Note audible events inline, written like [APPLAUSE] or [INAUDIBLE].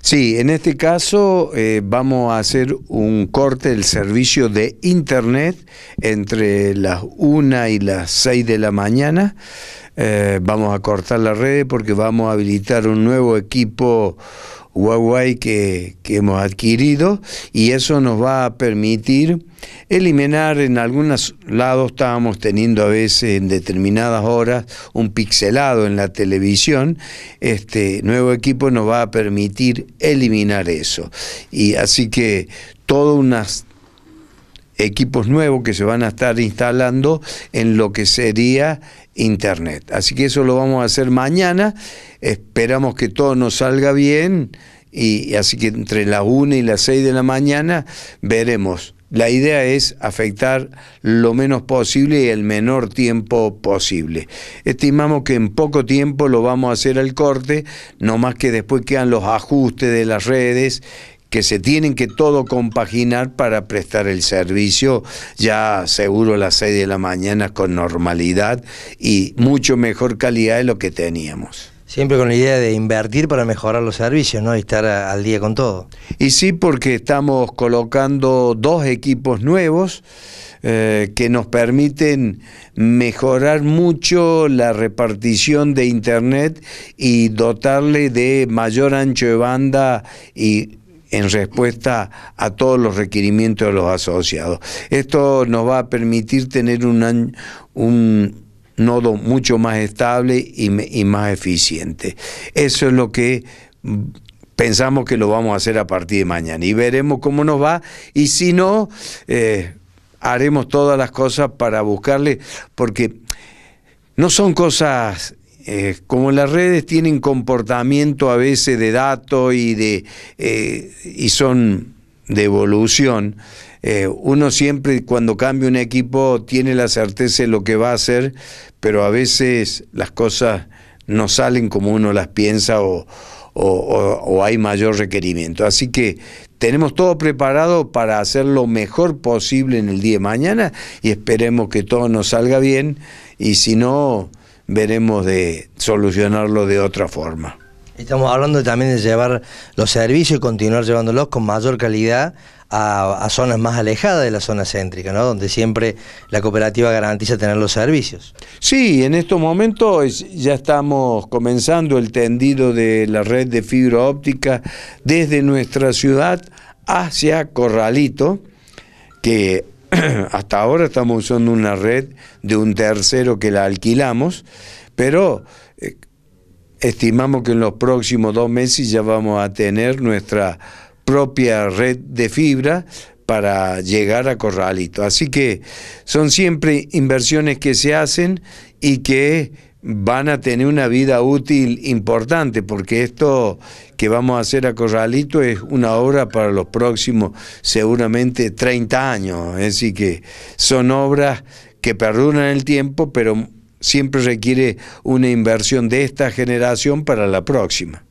Sí, en este caso eh, vamos a hacer un corte del servicio de internet entre las 1 y las 6 de la mañana. Eh, vamos a cortar la red porque vamos a habilitar un nuevo equipo Huawei que, que, hemos adquirido y eso nos va a permitir eliminar en algunos lados estábamos teniendo a veces en determinadas horas un pixelado en la televisión este nuevo equipo nos va a permitir eliminar eso y así que todas unas equipos nuevos que se van a estar instalando en lo que sería Internet. Así que eso lo vamos a hacer mañana. Esperamos que todo nos salga bien. Y, así que entre las 1 y las 6 de la mañana veremos. La idea es afectar lo menos posible y el menor tiempo posible. Estimamos que en poco tiempo lo vamos a hacer al corte, no más que después quedan los ajustes de las redes que se tienen que todo compaginar para prestar el servicio ya seguro a las 6 de la mañana con normalidad y mucho mejor calidad de lo que teníamos. Siempre con la idea de invertir para mejorar los servicios, ¿no? Y estar al día con todo. Y sí, porque estamos colocando dos equipos nuevos eh, que nos permiten mejorar mucho la repartición de Internet y dotarle de mayor ancho de banda y en respuesta a todos los requerimientos de los asociados. Esto nos va a permitir tener un, un nodo mucho más estable y, más eficiente. Eso es lo que pensamos que lo vamos a hacer a partir de mañana y veremos cómo nos va y si no, eh, haremos todas las cosas para buscarle, porque no son cosas eh, como las redes tienen comportamiento a veces de dato y, de, eh, y son de evolución, eh, uno siempre cuando cambia un equipo tiene la certeza de lo que va a hacer, pero a veces las cosas no salen como uno las piensa o hay mayor requerimiento. Así que tenemos todo preparado para hacer lo mejor posible en el día de mañana y esperemos que todo nos salga bien y si no veremos de solucionarlo de otra forma. Estamos hablando también de llevar los servicios y continuar llevándolos con mayor calidad a, zonas más alejadas de la zona céntrica, ¿no? donde siempre la cooperativa garantiza tener los servicios. Sí, en estos momentos ya estamos comenzando el tendido de la red de fibra óptica desde nuestra ciudad hacia Corralito, que [CLEARS THROAT] hasta ahora estamos usando una red de un tercero que la alquilamos, pero eh, estimamos que en los próximos dos meses ya vamos a tener nuestra propia red de fibra para llegar a Corralito. Así que son siempre inversiones que se hacen y que van a tener una vida útil importante, porque esto que vamos a hacer a Corralito es una obra para los próximos seguramente 30 años, es que son obras que perduran el tiempo, pero siempre requiere una inversión de esta generación para la próxima.